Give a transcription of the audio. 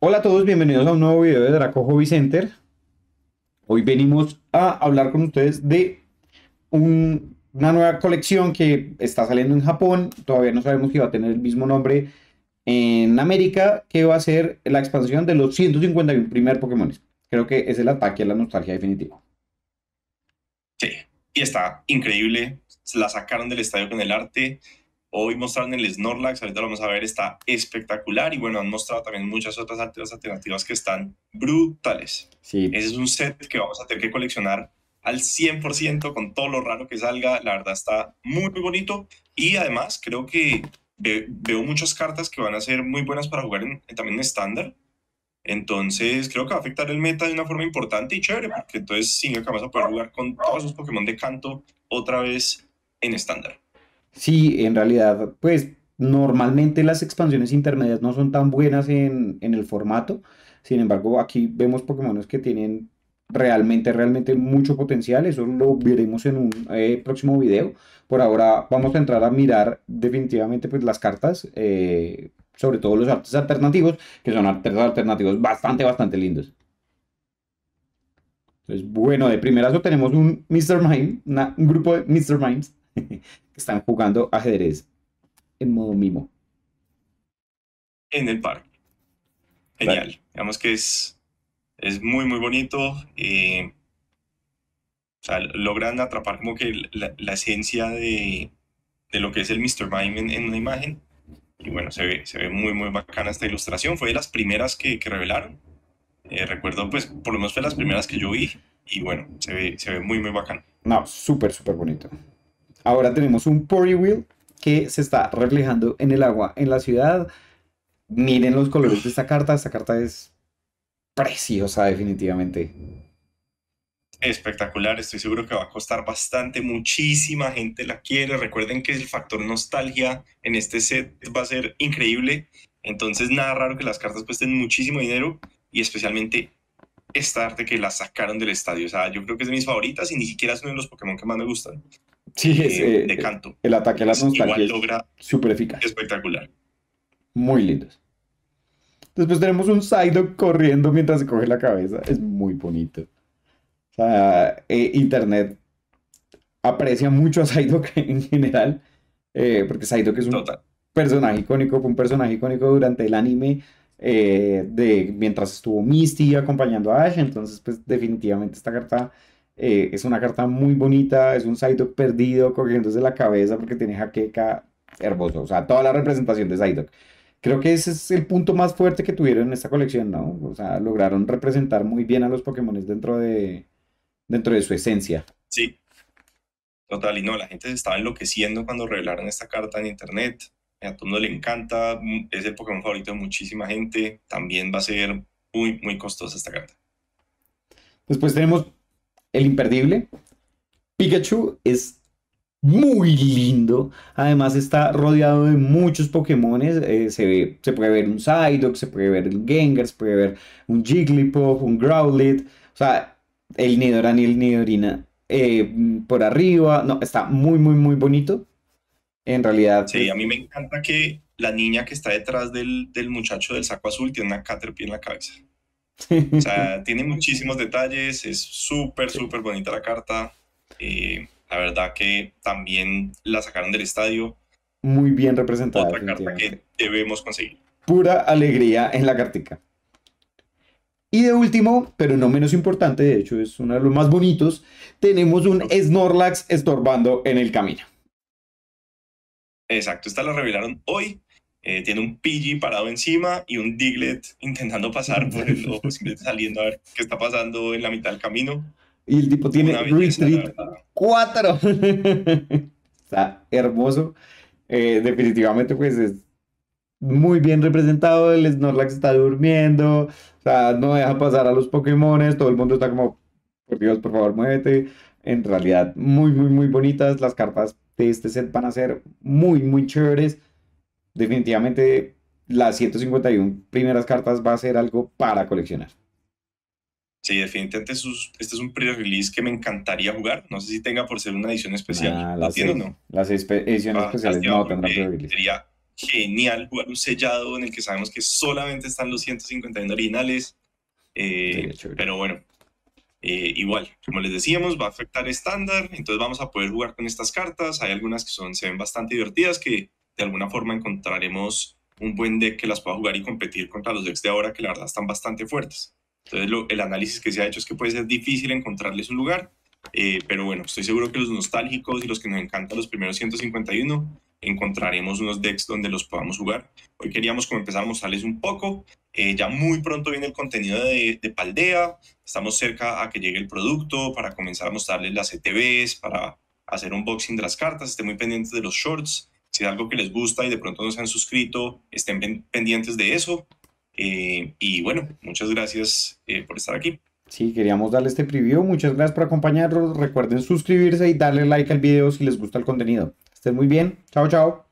Hola a todos, bienvenidos a un nuevo video de Draco Hobby Center. Hoy venimos a hablar con ustedes de una nueva colección que está saliendo en Japón. Todavía no sabemos si va a tener el mismo nombre en América, que va a ser la expansión de los 151 primer Pokémon. Creo que es el ataque a la nostalgia definitiva. Sí, y está increíble. Se la sacaron del estadio con el arte. Hoy mostraron el Snorlax, ahorita lo vamos a ver, está espectacular. Y bueno, han mostrado también muchas otras alternativas que están brutales. Sí. Ese es un set que vamos a tener que coleccionar al 100% con todo lo raro que salga. La verdad está muy, muy bonito. Y además creo que veo muchas cartas que van a ser muy buenas para jugar también en estándar. Entonces creo que va a afectar el meta de una forma importante y chévere, porque entonces sí que vamos a poder jugar con todos los Pokémon de canto otra vez en estándar. Sí, en realidad, pues normalmente las expansiones intermedias no son tan buenas en, el formato. Sin embargo, aquí vemos Pokémon que tienen realmente, realmente mucho potencial. Eso lo veremos en un eh, próximo video. Por ahora vamos a entrar a mirar definitivamente pues, las cartas, eh, sobre todo los artes alternativos, que son artes alternativos bastante, bastante lindos. Entonces, bueno, de primerazo tenemos un Mr. Mime, un grupo de Mr. Mimes. que Están jugando ajedrez en modo mimo. En el parque. Genial. Digamos que es, es muy, muy bonito. Eh, o sea, logran atrapar como que la, la esencia de, de, lo que es el Mr. Mime en, una imagen. Y bueno, se ve, se ve muy, muy bacana esta ilustración. Fue de las primeras que, que revelaron. Eh, recuerdo, pues, por lo menos fue de las primeras que yo vi. Y bueno, se ve, se ve muy, muy bacana. No, súper, súper bonito. Ahora tenemos un Pori que se está reflejando en el agua en la ciudad. Miren los colores de esta carta. Esta carta es preciosa definitivamente. Espectacular, estoy seguro que va a costar bastante, muchísima gente la quiere. Recuerden que el factor nostalgia en este set va a ser increíble. Entonces, nada raro que las cartas cuesten muchísimo dinero y especialmente esta arte que la sacaron del estadio. O sea, yo creo que es de mis favoritas y ni siquiera es uno de los Pokémon que más me gustan sí, es, de canto. El ataque a la nostalgia es súper eficaz. Espectacular. Muy lindos. Después tenemos un Psyduck corriendo mientras se coge la cabeza. Es muy bonito. O sea, eh, Internet aprecia mucho a Psyduck en general. Eh, porque Psyduck es un personaje icónico, un personaje icónico durante el anime. Eh, de mientras estuvo Misty acompañando a Ash, entonces pues definitivamente esta carta eh, es una carta muy bonita, es un Psyduck perdido, cogiéndose la cabeza porque tiene jaqueca hermoso. O sea, toda la representación de Psyduck. Creo que ese es el punto más fuerte que tuvieron en esta colección, ¿no? O sea, lograron representar muy bien a los Pokémon dentro de, dentro de su esencia. Sí, total. Y no, la gente se estaba enloqueciendo cuando revelaron esta carta en internet. A todo el mundo le encanta, mm, es el Pokémon favorito de muchísima gente. También va a ser muy, muy costosa esta carta. Después tenemos el imperdible. Pikachu es muy lindo. Además está rodeado de muchos Pokémon. Eh, se, puede ver un Psyduck, se puede ver un Gengar, se puede ver un Jigglypuff, un Growlithe, O sea, el Nidoran y el Nidorina eh, por arriba. No, está muy, muy, muy bonito. En realidad. Sí, a mí me encanta que la niña que está detrás del, del muchacho del saco azul tiene una Caterpie en la cabeza. O sea, tiene muchísimos detalles, es súper, súper bonita la carta. y eh, la verdad que también la sacaron del estadio. Muy bien representada. Otra carta que debemos conseguir. Pura alegría en la cartica. Y de último, pero no menos importante, de hecho es uno de los más bonitos, tenemos un Snorlax estorbando en el camino. Exacto, esta la revelaron hoy eh, tiene un Pidgey parado encima y un Diglett intentando pasar por el ojo, saliendo a ver qué está pasando en la mitad del camino. Y el tipo tiene Street 4. está hermoso. Eh, definitivamente, pues es muy bien representado. El Snorlax está durmiendo. O sea, no deja pasar a los Pokémon. Todo el mundo está como, por Dios, por favor, muévete. En realidad, muy, muy, muy bonitas. Las cartas de este set van a ser muy, muy chéveres definitivamente las 151 primeras cartas va a ser algo para coleccionar. Sí, definitivamente este es un pre-release que me encantaría jugar. No sé si tenga por ser una edición especial. Ah, no? Las ediciones ah, especiales no tendrán eh, pre-release. Sería genial jugar un sellado en el que sabemos que solamente están los 151 originales. Eh, pero bueno, eh, igual, como les decíamos, va a afectar estándar. Entonces vamos a poder jugar con estas cartas. Hay algunas que son, se ven bastante divertidas que de alguna forma encontraremos un buen deck que las pueda jugar y competir contra los decks de ahora que la verdad están bastante fuertes. Entonces el análisis que se ha hecho es que puede ser difícil encontrarles un lugar, eh, pero bueno, estoy seguro que los nostálgicos y los que nos encantan los primeros 151 encontraremos unos decks donde los podamos jugar. Hoy queríamos como empezar a mostrarles un poco. Eh, ya muy pronto viene el contenido de, Paldea. Estamos cerca a que llegue el producto para comenzar a mostrarles las ETBs, para hacer un boxing de las cartas. Esté muy pendiente de los shorts. Si es algo que les gusta y de pronto no se han suscrito, estén pendientes de eso. Eh, y bueno, muchas gracias eh, por estar aquí. Sí, queríamos darle este preview. Muchas gracias por acompañarnos. Recuerden suscribirse y darle like al video si les gusta el contenido. Estén muy bien. Chao, chao.